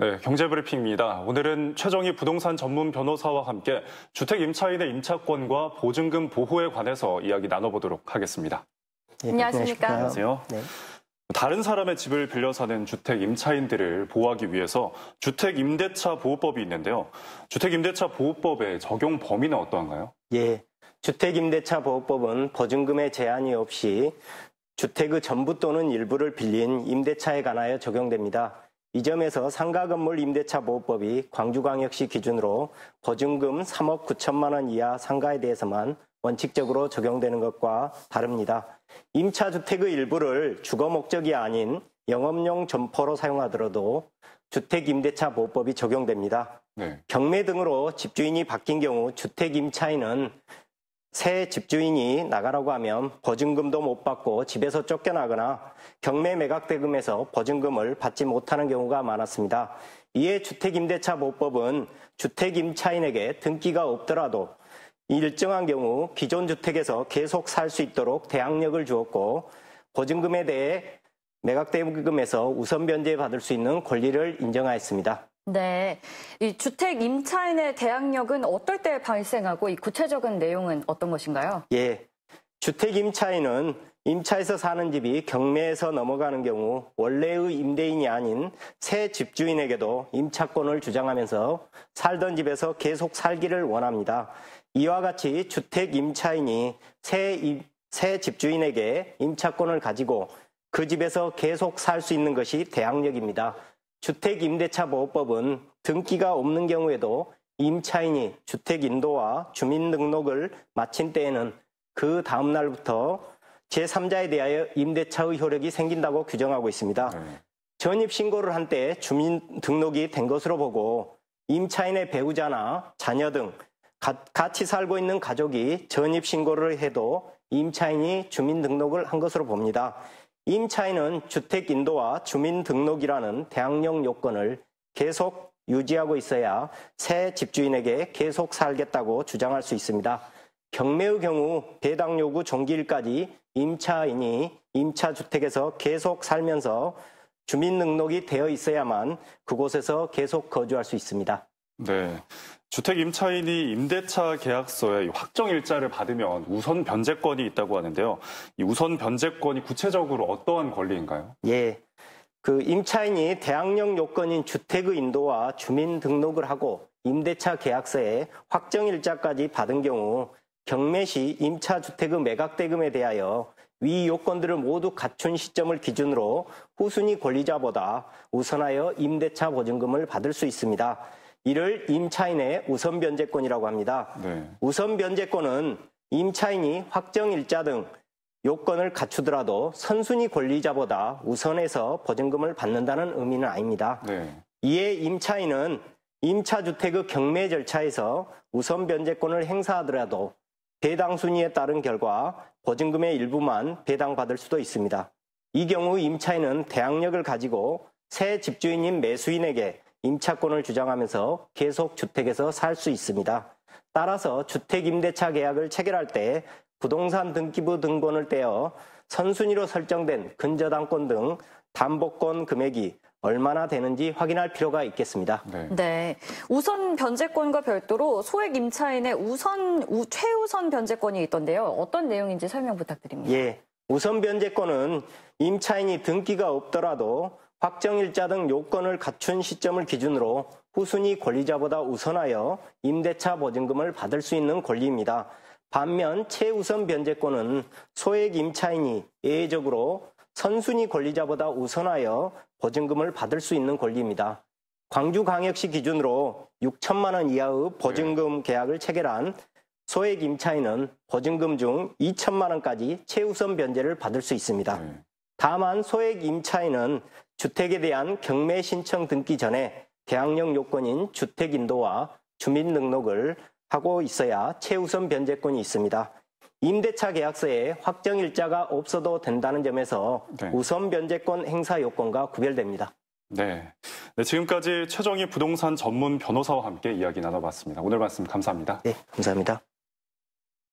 네, 경제브리핑입니다. 오늘은 최정희 부동산 전문 변호사와 함께 주택 임차인의 임차권과 보증금 보호에 관해서 이야기 나눠보도록 하겠습니다. 예, 안녕하십니까. 안녕하세요. 네. 다른 사람의 집을 빌려 사는 주택 임차인들을 보호하기 위해서 주택 임대차 보호법이 있는데요. 주택 임대차 보호법의 적용 범위는 어떠한가요? 예. 주택 임대차 보호법은 보증금의 제한이 없이 주택의 전부 또는 일부를 빌린 임대차에 관하여 적용됩니다. 이 점에서 상가 건물 임대차 보호법이 광주광역시 기준으로 보증금 3억 9천만 원 이하 상가에 대해서만 원칙적으로 적용되는 것과 다릅니다. 임차주택의 일부를 주거 목적이 아닌 영업용 점포로 사용하더라도 주택임대차 보호법이 적용됩니다. 네. 경매 등으로 집주인이 바뀐 경우 주택임차인은 새 집주인이 나가라고 하면 보증금도 못 받고 집에서 쫓겨나거나 경매 매각대금에서 보증금을 받지 못하는 경우가 많았습니다. 이에 주택임대차 보법은 주택임차인에게 등기가 없더라도 일정한 경우 기존 주택에서 계속 살 수 있도록 대항력을 주었고 보증금에 대해 매각대금에서 우선 변제받을 수 있는 권리를 인정하였습니다. 네. 이 주택 임차인의 대항력은 어떨 때 발생하고 이 구체적인 내용은 어떤 것인가요? 예. 주택 임차인은 임차에서 사는 집이 경매에서 넘어가는 경우 원래의 임대인이 아닌 새 집주인에게도 임차권을 주장하면서 살던 집에서 계속 살기를 원합니다. 이와 같이 주택 임차인이 새, 새 집주인에게 임차권을 가지고 그 집에서 계속 살 수 있는 것이 대항력입니다. 주택임대차보호법은 등기가 없는 경우에도 임차인이 주택 인도와 주민등록을 마친 때에는 그 다음 날부터 제3자에 대하여 임대차의 효력이 생긴다고 규정하고 있습니다. 네. 전입 신고를 한 때 주민등록이 된 것으로 보고 임차인의 배우자나 자녀 등 같이 살고 있는 가족이 전입 신고를 해도 임차인이 주민등록을 한 것으로 봅니다. 임차인은 주택 인도와 주민등록이라는 대항력 요건을 계속 유지하고 있어야 새 집주인에게 계속 살겠다고 주장할 수 있습니다. 경매의 경우 배당 요구 종기일까지 임차인이 임차주택에서 계속 살면서 주민등록이 되어 있어야만 그곳에서 계속 거주할 수 있습니다. 네. 주택 임차인이 임대차 계약서에 확정 일자를 받으면 우선 변제권이 있다고 하는데요. 이 우선 변제권이 구체적으로 어떠한 권리인가요? 예. 그 임차인이 대항령 요건인 주택의 인도와 주민 등록을 하고 임대차 계약서에 확정 일자까지 받은 경우 경매 시 임차 주택의 매각 대금에 대하여 위 요건들을 모두 갖춘 시점을 기준으로 후순위 권리자보다 우선하여 임대차 보증금을 받을 수 있습니다. 이를 임차인의 우선 변제권이라고 합니다. 네. 우선 변제권은 임차인이 확정일자 등 요건을 갖추더라도 선순위 권리자보다 우선해서 보증금을 받는다는 의미는 아닙니다. 네. 이에 임차인은 임차주택의 경매 절차에서 우선 변제권을 행사하더라도 배당 순위에 따른 결과 보증금의 일부만 배당받을 수도 있습니다. 이 경우 임차인은 대항력을 가지고 새 집주인인 매수인에게 임차권을 주장하면서 계속 주택에서 살 수 있습니다. 따라서 주택임대차 계약을 체결할 때 부동산 등기부 등본을 떼어 선순위로 설정된 근저당권 등 담보권 금액이 얼마나 되는지 확인할 필요가 있겠습니다. 네. 네. 우선 변제권과 별도로 소액 임차인의 우선 우, 최우선 변제권이 있던데요. 어떤 내용인지 설명 부탁드립니다. 예. 우선 변제권은 임차인이 등기가 없더라도 확정일자 등 요건을 갖춘 시점을 기준으로 후순위 권리자보다 우선하여 임대차 보증금을 받을 수 있는 권리입니다. 반면 최우선 변제권은 소액 임차인이 예외적으로 선순위 권리자보다 우선하여 보증금을 받을 수 있는 권리입니다. 광주광역시 기준으로 6천만 원 이하의 네. 보증금 계약을 체결한 소액 임차인은 보증금 중 2천만 원까지 최우선 변제를 받을 수 있습니다. 네. 다만 소액 임차인은 주택에 대한 경매 신청 등기 전에 계약령 요건인 주택 인도와 주민등록을 하고 있어야 최우선 변제권이 있습니다. 임대차 계약서에 확정 일자가 없어도 된다는 점에서 네. 우선 변제권 행사 요건과 구별됩니다. 네. 네. 지금까지 최정희 부동산 전문 변호사와 함께 이야기 나눠봤습니다. 오늘 말씀 감사합니다. 네, 감사합니다.